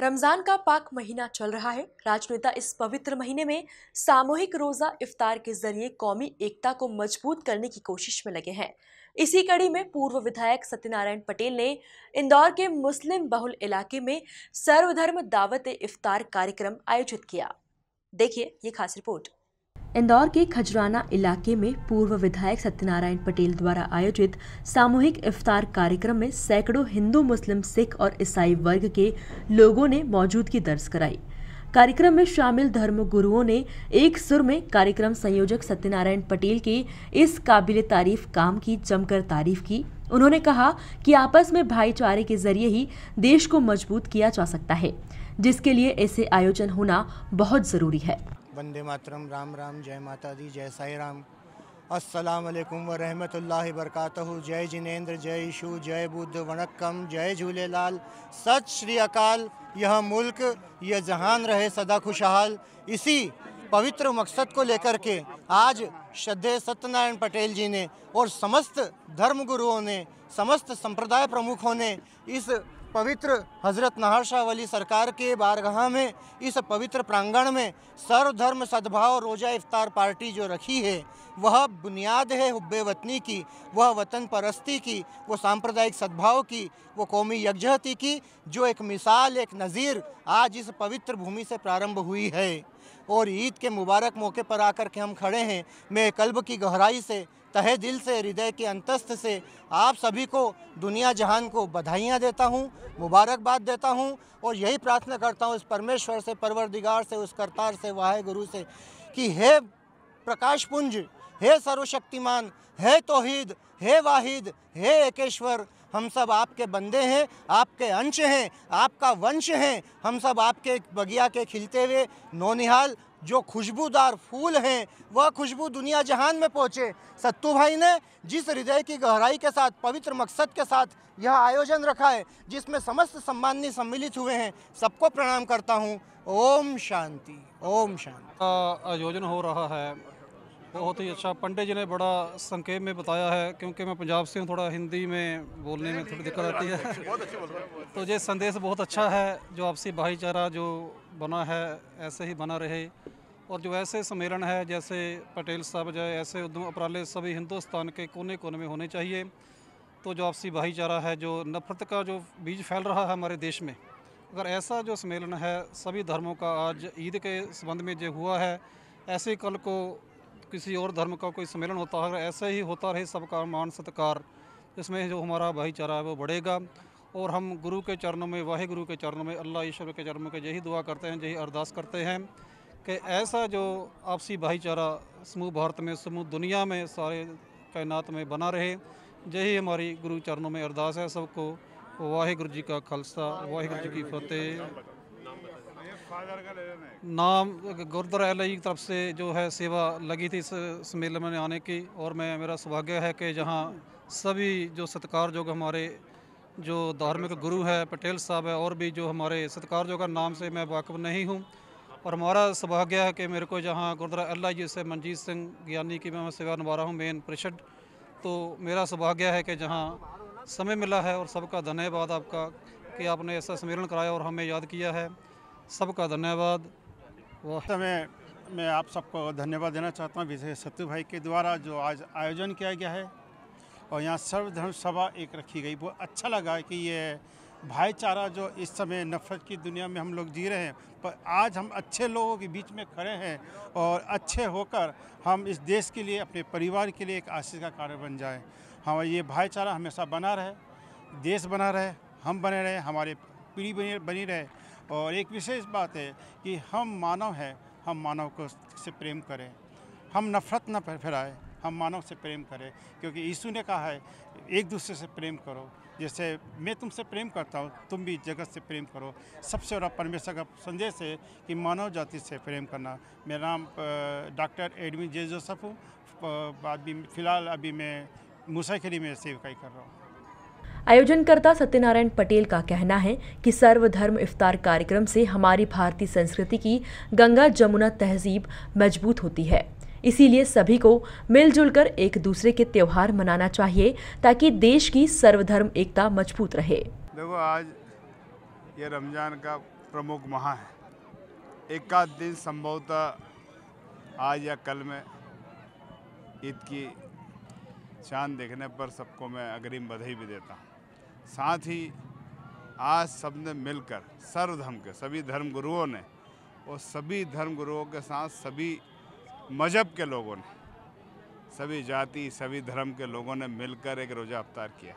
रमज़ान का पाक महीना चल रहा है राजनेता इस पवित्र महीने में सामूहिक रोज़ा इफ्तार के जरिए कौमी एकता को मजबूत करने की कोशिश में लगे हैं इसी कड़ी में पूर्व विधायक सत्यनारायण पटेल ने इंदौर के मुस्लिम बहुल इलाके में सर्वधर्म दावत इफ्तार कार्यक्रम आयोजित किया देखिए ये खास रिपोर्ट इंदौर के खजराना इलाके में पूर्व विधायक सत्यनारायण पटेल द्वारा आयोजित सामूहिक इफ्तार कार्यक्रम में सैकड़ों हिंदू मुस्लिम सिख और ईसाई वर्ग के लोगों ने मौजूदगी दर्ज कराई कार्यक्रम में शामिल धर्म गुरुओं ने एक सुर में कार्यक्रम संयोजक सत्यनारायण पटेल के इस काबिल तारीफ काम की जमकर तारीफ की उन्होंने कहा कि आपस में भाईचारे के जरिए ही देश को मजबूत किया जा सकता है जिसके लिए ऐसे आयोजन होना बहुत जरूरी है वंदे मातरम राम राम जय माता दी जय साई राम असलकम वरहमत वरकत जय जिनेन्द्र जय ईशु जय बुद्ध वणक्कम जय झूलेलाल सत श्री अकाल यह मुल्क यह जहान रहे सदा खुशहाल इसी पवित्र मकसद को लेकर के आज श्रद्धे सत्यनारायण पटेल जी ने और समस्त धर्मगुरुओं ने समस्त संप्रदाय प्रमुखों ने इस पवित्र हज़रत नाहर शाह वली सरकार के बारगाह में इस पवित्र प्रांगण में सर्वधर्म सद्भाव रोज़ा इफ्तार पार्टी जो रखी है वह बुनियाद है हुब्बे वतनी की वह वतन परस्ती की वो सांप्रदायिक सद्भाव की वो कौमी यकजहती की जो एक मिसाल एक नज़ीर आज इस पवित्र भूमि से प्रारंभ हुई है और ईद के मुबारक मौके पर आकर के हम खड़े हैं मैं कल्ब की गहराई से तहे दिल से हृदय के अंतस्थ से आप सभी को दुनिया जहान को बधाइयाँ देता हूँ मुबारकबाद देता हूँ और यही प्रार्थना करता हूँ इस परमेश्वर से परवरदिगार से उस करतार से वाहे गुरु से कि हे प्रकाश पुंज हे सर्वशक्तिमान हे तोहिद हे वाहिद हे एकेश्वर हम सब आपके बंदे हैं आपके अंश हैं आपका वंश हैं हम सब आपके बगिया के खिलते हुए नौनिहाल जो खुशबूदार फूल हैं वह खुशबू दुनिया जहान में पहुँचे सत्तू भाई ने जिस हृदय की गहराई के साथ पवित्र मकसद के साथ यह आयोजन रखा है जिसमें समस्त सम्माननीय सम्मिलित हुए हैं सबको प्रणाम करता हूँ ओम शांति ओम शांति आयोजन हो रहा है बहुत ही अच्छा पंडित जी ने बड़ा संकेत में बताया है क्योंकि मैं पंजाब से हूँ थोड़ा हिंदी में बोलने में थोड़ी दिक्कत आती है तो ये संदेश बहुत अच्छा है जो आपसी भाईचारा जो बना है ऐसे ही बना रहे और जो ऐसे सम्मेलन है जैसे पटेल साहब जो ऐसे उद्यम उपराले सभी हिंदुस्तान के कोने कोने में होने चाहिए तो जो आपसी भाईचारा है जो नफरत का जो बीज फैल रहा है हमारे देश में अगर ऐसा जो सम्मेलन है सभी धर्मों का आज ईद के संबंध में जो हुआ है ऐसे कल को किसी और धर्म का कोई सम्मेलन होता है ऐसे ही होता रहे सबका मान सत्कार इसमें जो हमारा भाईचारा है वो बढ़ेगा और हम गुरु के चरणों में वाहे गुरु के चरणों में अल्लाह ईश्वर के चरणों में यही दुआ करते हैं यही अरदास करते हैं कि ऐसा जो आपसी भाईचारा समूह भारत में समूह दुनिया में सारे कायनात में बना रहे यही हमारी गुरु चरणों में अरदास है सबको वाहेगुरु जी का खालसा वाहेगुरु जी की फतेह नाम गुरुद्वारा एल की तरफ से जो है सेवा लगी थी इस सम्मेलन में आने की और मैं मेरा सौभाग्य है कि जहाँ सभी जो सत्कार योग हमारे जो धार्मिक गुरु है पटेल साहब है और भी जो हमारे सत्कार योग नाम से मैं वाकफ नहीं हूँ और हमारा सौभाग्य है कि मेरे को जहाँ गुरुद्वारा एल जी से मनजीत सिंह ज्ञानी की मैं सेवा निभा रहा हूँ मेन परिषद तो मेरा सौभाग्य है कि जहाँ समय मिला है और सबका धन्यवाद आपका कि आपने ऐसा सम्मेलन कराया और हमें याद किया है सबका धन्यवाद समय तो मैं आप सबको धन्यवाद देना चाहता हूँ विजय सत्यु भाई के द्वारा जो आज आयोजन किया गया है और यहाँ सर्वधर्म सभा एक रखी गई बहुत अच्छा लगा कि ये भाईचारा जो इस समय नफरत की दुनिया में हम लोग जी रहे हैं पर आज हम अच्छे लोगों के बीच में खड़े हैं और अच्छे होकर हम इस देश के लिए अपने परिवार के लिए एक आशीष का कार्य बन जाए हमारा ये भाईचारा हमेशा बना रहे देश बना रहे हम बने रहे हमारे पीढ़ी बनी बनी रहे और एक विशेष बात है कि हम मानव हैं हम मानव को से प्रेम करें हम नफ़रत न फैलाए हम मानव से प्रेम करें क्योंकि यीशु ने कहा है एक दूसरे से प्रेम करो जैसे मैं तुमसे प्रेम करता हूँ तुम भी जगत से प्रेम करो सबसे बड़ा परमेश्वर का संदेश है कि मानव जाति से प्रेम करना मेरा नाम डॉक्टर एडमिन जे जोसफ हूँ अभी फ़िलहाल अभी मैं मुसाखिरी में सेवकाई कर रहा हूँ आयोजनकर्ता सत्यनारायण पटेल का कहना है कि सर्वधर्म इफ्तार कार्यक्रम से हमारी भारतीय संस्कृति की गंगा जमुना तहजीब मजबूत होती है इसीलिए सभी को मिलजुल कर एक दूसरे के त्यौहार मनाना चाहिए ताकि देश की सर्वधर्म एकता मजबूत रहे देखो आज ये रमजान का प्रमुख माह है एकाध दिन संभवतः आज या कल में ईद की चांद देखने पर सबको मैं अग्रिम बधाई भी देता हूँ साथ ही आज सब ने मिलकर सर्वधर्म के सभी धर्म गुरुओं ने और सभी धर्म गुरुओं के साथ सभी मजहब के लोगों ने सभी जाति सभी धर्म के लोगों ने मिलकर एक रोज़ा अवतार किया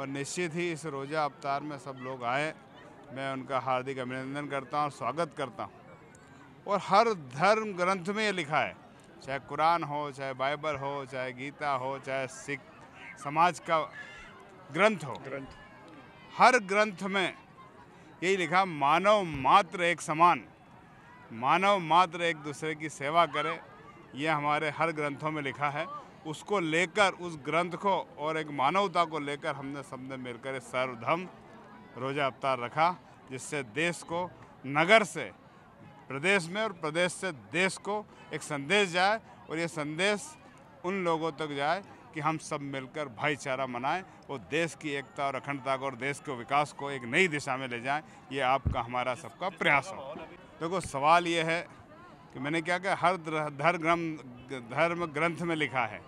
और निश्चित ही इस रोज़ा अवतार में सब लोग आए मैं उनका हार्दिक अभिनंदन करता हूँ स्वागत करता हूँ और हर धर्म ग्रंथ में ये लिखा है चाहे कुरान हो चाहे बाइबल हो चाहे गीता हो चाहे सिख समाज का ग्रंथ हो ग्रंथ हर ग्रंथ में यही लिखा मानव मात्र एक समान मानव मात्र एक दूसरे की सेवा करे यह हमारे हर ग्रंथों में लिखा है उसको लेकर उस ग्रंथ को और एक मानवता को लेकर हमने सबने मिलकर सर्वधम रोजा अवतार रखा जिससे देश को नगर से प्रदेश में और प्रदेश से देश को एक संदेश जाए और ये संदेश उन लोगों तक जाए कि हम सब मिलकर भाईचारा मनाएं और देश की एकता और अखंडता को और देश के विकास को एक नई दिशा में ले जाएं ये आपका हमारा सबका प्रयास हो देखो सवाल ये है कि मैंने क्या कहा हर धर्म धर्म ग्रंथ में लिखा है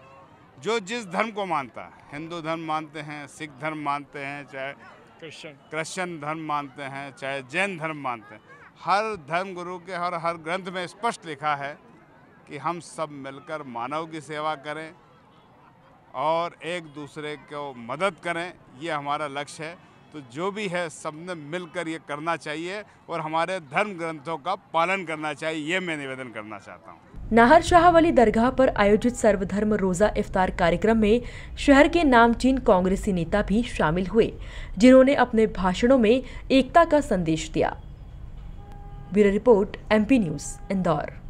जो जिस धर्म को मानता है हिंदू धर्म मानते हैं सिख धर्म मानते हैं चाहे क्रिश्चन क्रिश्चन धर्म मानते हैं चाहे जैन धर्म मानते हैं हर धर्म गुरु के हर हर ग्रंथ में स्पष्ट लिखा है कि हम सब मिलकर मानव की सेवा करें और एक दूसरे को मदद करें ये हमारा लक्ष्य है तो जो भी है सबने मिलकर ये करना चाहिए और हमारे धर्म ग्रंथों का पालन करना चाहिए ये मैं निवेदन करना चाहता हूँ नाहर शाह वाली दरगाह पर आयोजित सर्वधर्म रोज़ा इफ्तार कार्यक्रम में शहर के नामचीन कांग्रेसी नेता भी शामिल हुए जिन्होंने अपने भाषणों में एकता का संदेश दिया bureau report MP news Indore